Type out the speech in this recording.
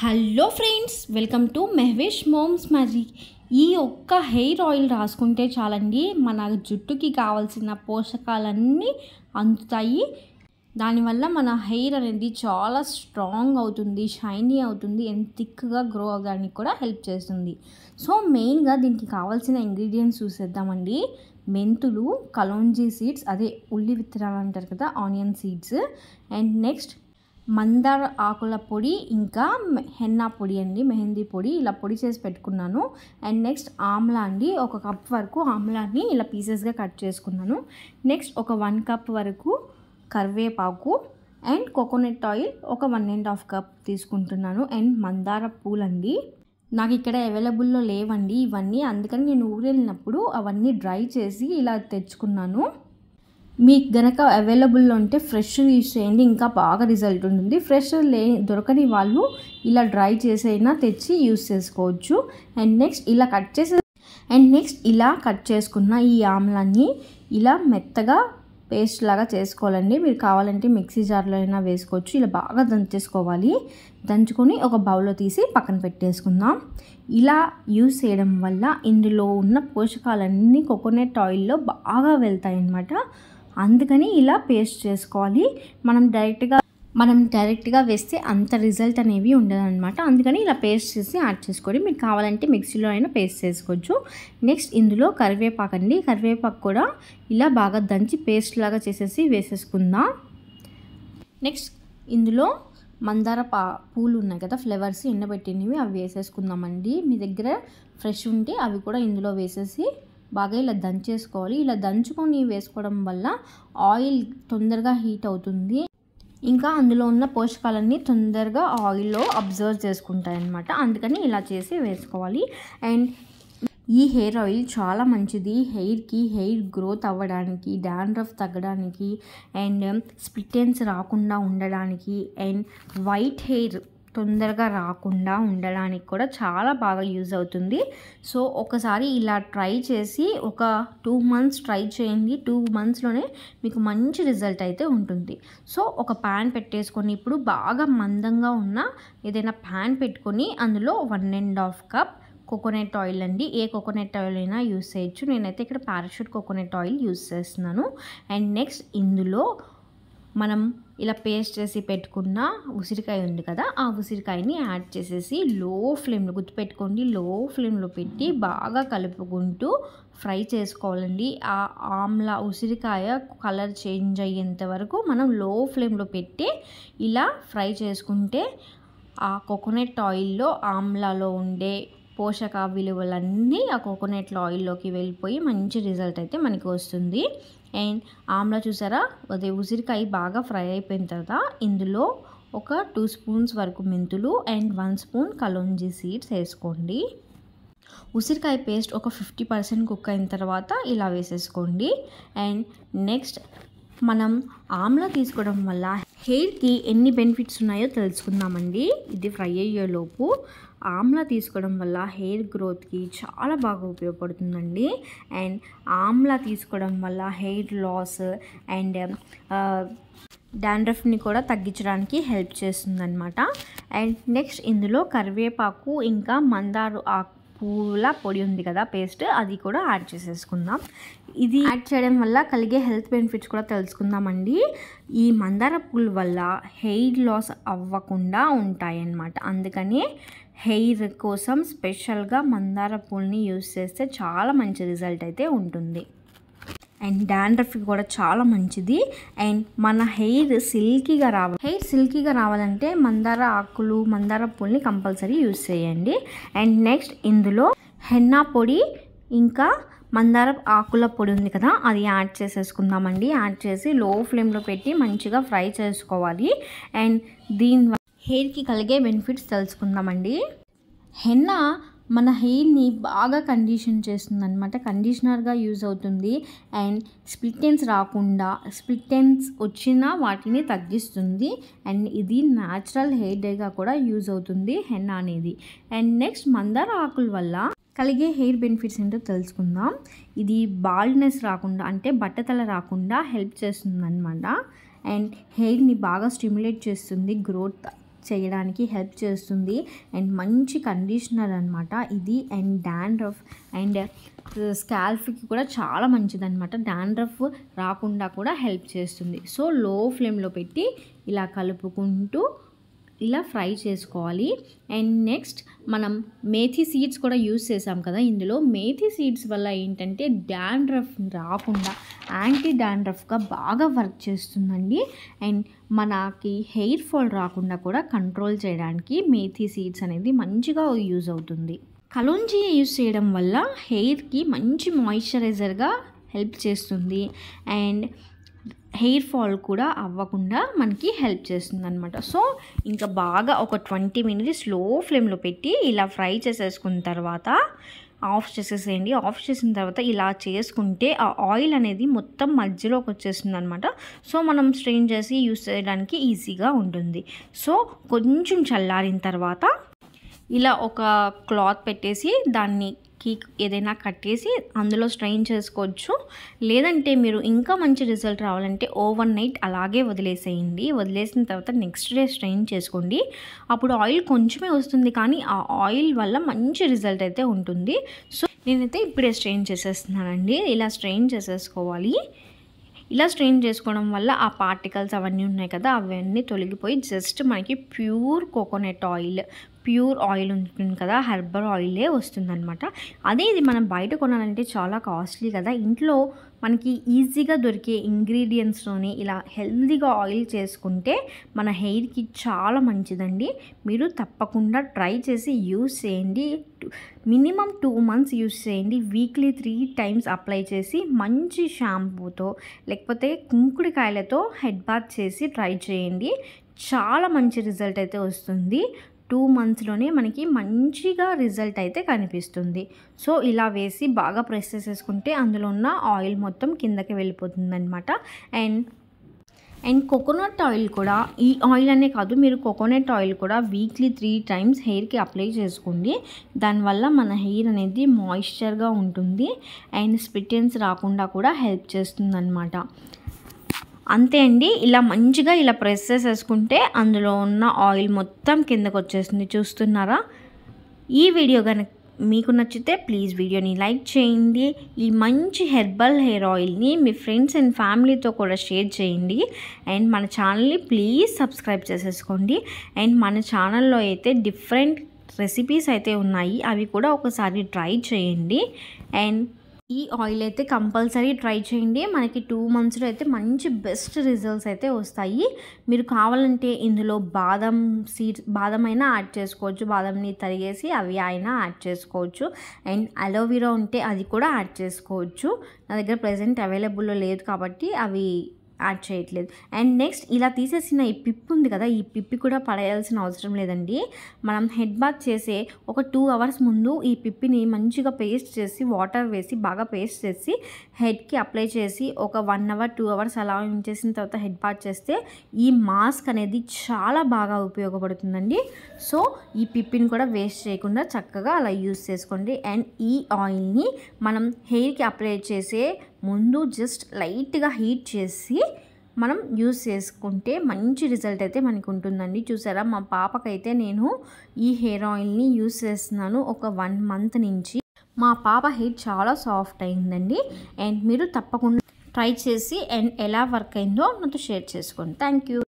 hello friends welcome to Mehvesh moms magic ఈ ఒక్క hair oil రాసుకుంటే చాలండి మన జుట్టుకి కావాల్సిన పోషకాలన్నీ అందుతాయి దానివల్ల మన హెయిర్ అనేది చాలా స్ట్రాంగ్ అవుతుంది షైనీ అవుతుంది ఎంత థిక్గా గ్రో అవ్వడానికి కూడా హెల్ప్ చేస్తుంది సో మెయిన్గా దీనికి కావాల్సిన ఇంగ్రీడియంట్స్ చూసేద్దామండి మెంతులు కలోంజీ సీడ్స్ అదే ఉల్లి విత్తనాలు అంటారు కదా ఆనియన్ సీడ్స్ అండ్ నెక్స్ట్ మందార ఆకుల పొడి ఇంకా హెన్నా పొడి అండి మెహందీ పొడి ఇలా పొడి చేసి పెట్టుకున్నాను అండ్ నెక్స్ట్ ఆమ్లా అండి ఒక కప్ వరకు ఆమ్లాన్ని ఇలా పీసెస్గా కట్ చేసుకున్నాను నెక్స్ట్ ఒక వన్ కప్ వరకు కరివేపాకు అండ్ కోకోనట్ ఆయిల్ ఒక వన్ అండ్ హాఫ్ కప్ తీసుకుంటున్నాను అండ్ మందార పూలండి నాకు ఇక్కడ అవైలబుల్లో లేవండి ఇవన్నీ అందుకని నేను ఊరు వెళ్ళినప్పుడు అవన్నీ డ్రై చేసి ఇలా తెచ్చుకున్నాను మీకు గనక అవైలబుల్లో ఉంటే ఫ్రెష్ యూజ్ చేయండి ఇంకా బాగా రిజల్ట్ ఉంటుంది ఫ్రెష్ లే దొరకని వాళ్ళు ఇలా డ్రై చేసైనా తెచ్చి యూస్ చేసుకోవచ్చు అండ్ నెక్స్ట్ ఇలా కట్ చేసే అండ్ నెక్స్ట్ ఇలా కట్ చేసుకున్న ఈ ఆమ్లాన్ని ఇలా మెత్తగా పేస్ట్ లాగా చేసుకోవాలండి మీరు కావాలంటే మిక్సీ జార్లో అయినా వేసుకోవచ్చు ఇలా బాగా దంచేసుకోవాలి దంచుకొని ఒక బౌల్లో తీసి పక్కన పెట్టేసుకుందాం ఇలా యూస్ చేయడం వల్ల ఇందులో ఉన్న పోషకాలన్నీ కోకోనట్ ఆయిల్లో బాగా వెళ్తాయి అన్నమాట అందుకని ఇలా పేస్ట్ చేసుకోవాలి మనం డైరెక్ట్గా మనం డైరెక్ట్గా వేస్తే అంత రిజల్ట్ అనేవి అనమాట అందుకని ఇలా పేస్ట్ చేసి యాడ్ చేసుకోండి మీకు కావాలంటే మిక్సీలో అయినా పేస్ట్ చేసుకోవచ్చు నెక్స్ట్ ఇందులో కరివేపాకు అండి కరివేపాకు కూడా ఇలా బాగా దంచి పేస్ట్ లాగా చేసేసి వేసేసుకుందాం నెక్స్ట్ ఇందులో మందార పా పూలు ఉన్నాయి కదా ఫ్లేవర్స్ ఎండబెట్టినవి అవి వేసేసుకుందామండి మీ దగ్గర ఫ్రెష్ ఉంటే అవి కూడా ఇందులో వేసేసి బాగా ఇలా దంచేసుకోవాలి ఇలా దంచుకొని వేసుకోవడం వల్ల ఆయిల్ తొందరగా హీట్ అవుతుంది ఇంకా అందులో ఉన్న పోషకాలన్నీ తొందరగా ఆయిల్లో అబ్జర్వ్ చేసుకుంటాయి అనమాట అందుకని ఇలా చేసి వేసుకోవాలి అండ్ ఈ హెయిర్ ఆయిల్ చాలా మంచిది హెయిర్కి హెయిర్ గ్రోత్ అవ్వడానికి డాండ్రఫ్ తగ్గడానికి అండ్ స్ప్లిటెన్స్ రాకుండా ఉండడానికి అండ్ వైట్ హెయిర్ తొందరగా రాకుండా ఉండడానికి కూడా చాలా బాగా యూజ్ అవుతుంది సో ఒకసారి ఇలా ట్రై చేసి ఒక టూ మంత్స్ ట్రై చేయండి టూ మంత్స్లోనే మీకు మంచి రిజల్ట్ అయితే ఉంటుంది సో ఒక ప్యాన్ పెట్టేసుకొని ఇప్పుడు బాగా మందంగా ఉన్న ఏదైనా ప్యాన్ పెట్టుకొని అందులో one and half cup coconut oil అండి ఏ కోకోనట్ ఆయిల్ అయినా యూస్ చేయొచ్చు నేనైతే ఇక్కడ పారాషూట్ కోకోనట్ ఆయిల్ యూస్ చేస్తున్నాను అండ్ నెక్స్ట్ ఇందులో మనం ఇలా పేస్ట్ చేసి పెట్టుకున్న ఉసిరికాయ ఉంది కదా ఆ ఉసిరికాయని యాడ్ చేసేసి లో ఫ్లేమ్లో గుర్తుపెట్టుకోండి లో ఫ్లేమ్లో పెట్టి బాగా కలుపుకుంటూ ఫ్రై చేసుకోవాలండి ఆ ఆమ్లా ఉసిరికాయ కలర్ చేంజ్ అయ్యేంత వరకు మనం లో ఫ్లేమ్లో పెట్టి ఇలా ఫ్రై చేసుకుంటే ఆ కోకోనట్ ఆయిల్లో ఆమ్లాలో ఉండే పోషక విలువలన్నీ ఆ కోకోనట్ ఆయిల్లోకి వెళ్ళిపోయి మంచి రిజల్ట్ అయితే మనకి వస్తుంది అండ్ ఆమ్లా చూసారా అదే ఉసిరికాయ బాగా ఫ్రై అయిపోయిన తర్వాత ఇందులో ఒక టూ స్పూన్స్ వరకు మెంతులు and one spoon kalonji seeds వేసుకోండి ఉసిరికాయ పేస్ట్ ఒక ఫిఫ్టీ పర్సెంట్ కుక్ అయిన తర్వాత ఇలా వేసేసుకోండి అండ్ నెక్స్ట్ మనం ఆమ్లా తీసుకోవడం వల్ల హెయిర్కి ఎన్ని బెనిఫిట్స్ ఉన్నాయో తెలుసుకుందామండి ఇది ఫ్రై అయ్యేలోపు ఆమ్లా తీసుకోవడం వల్ల హెయిర్ గ్రోత్కి చాలా బాగా ఉపయోగపడుతుందండి అండ్ ఆమ్లా తీసుకోవడం వల్ల హెయిర్ లాస్ అండ్ డాండ్రఫ్ని కూడా తగ్గించడానికి హెల్ప్ అనమాట అండ్ నెక్స్ట్ ఇందులో కరివేపాకు ఇంకా మందారు ఆకు పూల పొడి ఉంది కదా పేస్ట్ అది కూడా యాడ్ చేసేసుకుందాం ఇది యాడ్ చేయడం వల్ల కలిగే హెల్త్ బెనిఫిట్స్ కూడా తెలుసుకుందామండి ఈ మందార పూల వల్ల హెయిర్ లాస్ అవ్వకుండా ఉంటాయన్నమాట అందుకని హెయిర్ కోసం స్పెషల్గా మందార పూల్ని యూస్ చేస్తే చాలా మంచి రిజల్ట్ అయితే ఉంటుంది అండ్ డాండ్రఫ్కి కూడా చాలా మంచిది అండ్ మన హెయిర్ సిల్కీగా రావాలి హెయిర్ సిల్కీగా రావాలంటే మందార ఆకులు మందార పూల్ని కంపల్సరీ యూస్ చేయండి అండ్ నెక్స్ట్ ఇందులో హెన్నా పొడి ఇంకా మందార ఆకుల పొడి ఉంది కదా అది యాడ్ చేసేసుకుందామండి యాడ్ చేసి లో ఫ్లేమ్లో పెట్టి మంచిగా ఫ్రై చేసుకోవాలి అండ్ దీని హెయిర్కి కలిగే బెనిఫిట్స్ తెలుసుకుందామండి హెన్న మన హెయిర్ని బాగా కండిషన్ చేస్తుంది అనమాట కండిషనర్గా యూజ్ అవుతుంది అండ్ స్ప్లిటెన్స్ రాకుండా స్ప్లిటెన్స్ వచ్చినా వాటిని తగ్గిస్తుంది అండ్ ఇది న్యాచురల్ హెయిర్ డేగా కూడా యూజ్ అవుతుంది హెన్న అనేది అండ్ నెక్స్ట్ మందార ఆకుల వల్ల కలిగే హెయిర్ బెనిఫిట్స్ ఏంటో తెలుసుకుందాం ఇది బాల్డ్నెస్ రాకుండా అంటే బట్టతల రాకుండా హెల్ప్ చేస్తుందన్నమాట అండ్ హెయిర్ని బాగా స్టిమ్యులేట్ చేస్తుంది గ్రోత్ చేయడానికి హెల్ప్ చేస్తుంది అండ్ మంచి కండిషనర్ అనమాట ఇది అండ్ డాండ్రఫ్ అండ్ స్కాల్ఫ్కి uh, కూడా చాలా మంచిదన్నమాట డాండ్రఫ్ రాకుండా కూడా హెల్ప్ చేస్తుంది సో లో ఫ్లేమ్లో పెట్టి ఇలా కలుపుకుంటూ ఇలా ఫ్రై చేసుకోవాలి అండ్ నెక్స్ట్ మనం మేథీ సీడ్స్ కూడా యూజ్ చేసాం కదా ఇందులో మేథి సీడ్స్ వల్ల ఏంటంటే డాండ్రఫ్ రాకుండా యాంటీ డాండ్రఫ్గా బాగా వర్క్ చేస్తుందండి అండ్ మనకి హెయిర్ ఫాల్ రాకుండా కూడా కంట్రోల్ చేయడానికి మేథి సీడ్స్ అనేది మంచిగా యూజ్ అవుతుంది కలోంజీ యూజ్ చేయడం వల్ల హెయిర్కి మంచి మాయిశ్చరైజర్గా హెల్ప్ చేస్తుంది అండ్ హెయిర్ ఫాల్ కూడా అవ్వకుండా మనకి హెల్ప్ చేస్తుంది అనమాట సో ఇంకా బాగా ఒక ట్వంటీ మినిట్స్ స్లో ఫ్లేమ్లో పెట్టి ఇలా ఫ్రై చేసేసుకున్న తర్వాత ఆఫ్ చేసేసేయండి ఆఫ్ చేసిన తర్వాత ఇలా చేసుకుంటే ఆ ఆయిల్ అనేది మొత్తం మధ్యలోకి వచ్చేస్తుంది అనమాట సో మనం స్ట్రెయిన్ చేసి యూస్ చేయడానికి ఈజీగా ఉంటుంది సో కొంచెం చల్లారిన తర్వాత ఇలా ఒక క్లాత్ పెట్టేసి దాన్ని కి ఏదైనా కట్టేసి అందులో స్ట్రెయిన్ చేసుకోవచ్చు లేదంటే మీరు ఇంకా మంచి రిజల్ట్ రావాలంటే ఓవర్ నైట్ అలాగే వదిలేసేయండి వదిలేసిన తర్వాత నెక్స్ట్ డే స్ట్రెయిన్ చేసుకోండి అప్పుడు ఆయిల్ కొంచెమే వస్తుంది కానీ ఆ ఆయిల్ వల్ల మంచి రిజల్ట్ అయితే ఉంటుంది సో నేనైతే ఇప్పుడే స్ట్రెయిన్ చేసేస్తున్నానండి ఇలా స్ట్రెయిన్ చేసేసుకోవాలి ఇలా స్ట్రెయిన్ చేసుకోవడం వల్ల ఆ పార్టికల్స్ అవన్నీ ఉన్నాయి కదా అవన్నీ తొలగిపోయి జస్ట్ మనకి pure coconut oil pure oil ఉంటుంది కదా హెర్బల్ ఆయిలే వస్తుందనమాట అదే ఇది మనం బయట కొనాలంటే చాలా కాస్ట్లీ కదా ఇంట్లో మనకి ఈజీగా దొరికే ఇంగ్రీడియంట్స్లోనే ఇలా హెల్దీగా ఆయిల్ చేసుకుంటే మన హెయిర్కి చాలా మంచిదండి మీరు తప్పకుండా ట్రై చేసి యూస్ చేయండి మినిమం టూ మంత్స్ యూస్ చేయండి వీక్లీ త్రీ టైమ్స్ అప్లై చేసి మంచి షాంపూతో లేకపోతే కుంకుడికాయలతో హెడ్ బాత్ చేసి ట్రై చేయండి చాలా మంచి రిజల్ట్ అయితే వస్తుంది టూ మంత్స్లోనే మనకి మంచిగా రిజల్ట్ అయితే కనిపిస్తుంది సో ఇలా వేసి బాగా ప్రెస్ చేసేసుకుంటే అందులో ఉన్న ఆయిల్ మొత్తం కిందకి వెళ్ళిపోతుందనమాట అండ్ అండ్ కోకోనట్ ఆయిల్ కూడా ఈ ఆయిల్ అనే కాదు మీరు కోకోనట్ ఆయిల్ కూడా వీక్లీ త్రీ టైమ్స్ హెయిర్కి అప్లై చేసుకోండి దానివల్ల మన హెయిర్ అనేది మాయిశ్చర్గా ఉంటుంది అండ్ స్పిటెన్స్ రాకుండా కూడా హెల్ప్ అనమాట అంతే అండి ఇలా మంచిగా ఇలా ప్రెస్ చేసేసుకుంటే అందులో ఉన్న ఆయిల్ మొత్తం కిందకు వచ్చేసింది చూస్తున్నారా ఈ వీడియో కనుక మీకు నచ్చితే ప్లీజ్ వీడియోని లైక్ చేయండి ఈ మంచి హెర్బల్ హెయిర్ ఆయిల్ని మీ ఫ్రెండ్స్ అండ్ ఫ్యామిలీతో కూడా షేర్ చేయండి అండ్ మన ఛానల్ని ప్లీజ్ సబ్స్క్రైబ్ చేసేసుకోండి అండ్ మన ఛానల్లో అయితే డిఫరెంట్ రెసిపీస్ అయితే ఉన్నాయి అవి కూడా ఒకసారి ట్రై చేయండి అండ్ ఈ ఆయిల్ అయితే కంపల్సరీ ట్రై చేయండి మనకి టూ మంత్స్లో అయితే మంచి బెస్ట్ రిజల్ట్స్ అయితే వస్తాయి మీరు కావాలంటే ఇందులో బాదం సీడ్స్ బాదం అయినా యాడ్ చేసుకోవచ్చు బాదంని తరిగేసి అవి అయినా యాడ్ చేసుకోవచ్చు అండ్ అలోవీరా ఉంటే అది కూడా యాడ్ చేసుకోవచ్చు నా దగ్గర ప్రజెంట్ అవైలబుల్లో లేదు కాబట్టి అవి యాడ్ చేయట్లేదు అండ్ నెక్స్ట్ ఇలా తీసేసిన ఈ పిప్పు ఉంది కదా ఈ పిప్పి కూడా పడేయాల్సిన అవసరం లేదండి మనం హెడ్ బాత్ చేసే ఒక టూ అవర్స్ ముందు ఈ పిప్పిని మంచిగా పేస్ట్ చేసి వాటర్ వేసి బాగా పేస్ట్ చేసి హెడ్కి అప్లై చేసి ఒక వన్ అవర్ టూ అవర్స్ అలా ఉంచేసిన తర్వాత హెడ్ బాత్ చేస్తే ఈ మాస్క్ అనేది చాలా బాగా ఉపయోగపడుతుందండి సో ఈ పిప్పిని కూడా వేస్ట్ చేయకుండా చక్కగా అలా యూస్ చేసుకోండి అండ్ ఈ ఆయిల్ని మనం హెయిర్కి అప్లై చేసే ముందు జస్ట్ లైట్గా హీట్ చేసి మనం యూస్ చేసుకుంటే మంచి రిజల్ట్ అయితే మనకు ఉంటుందండి చూసారా మా పాపకైతే నేను ఈ హెయిర్ ఆయిల్ని యూస్ చేస్తున్నాను ఒక వన్ మంత్ నుంచి మా పాప హెయిర్ చాలా సాఫ్ట్ అయిందండి అండ్ మీరు తప్పకుండా ట్రై చేసి అండ్ ఎలా వర్క్ అయిందో నాతో షేర్ చేసుకోండి థ్యాంక్ యూ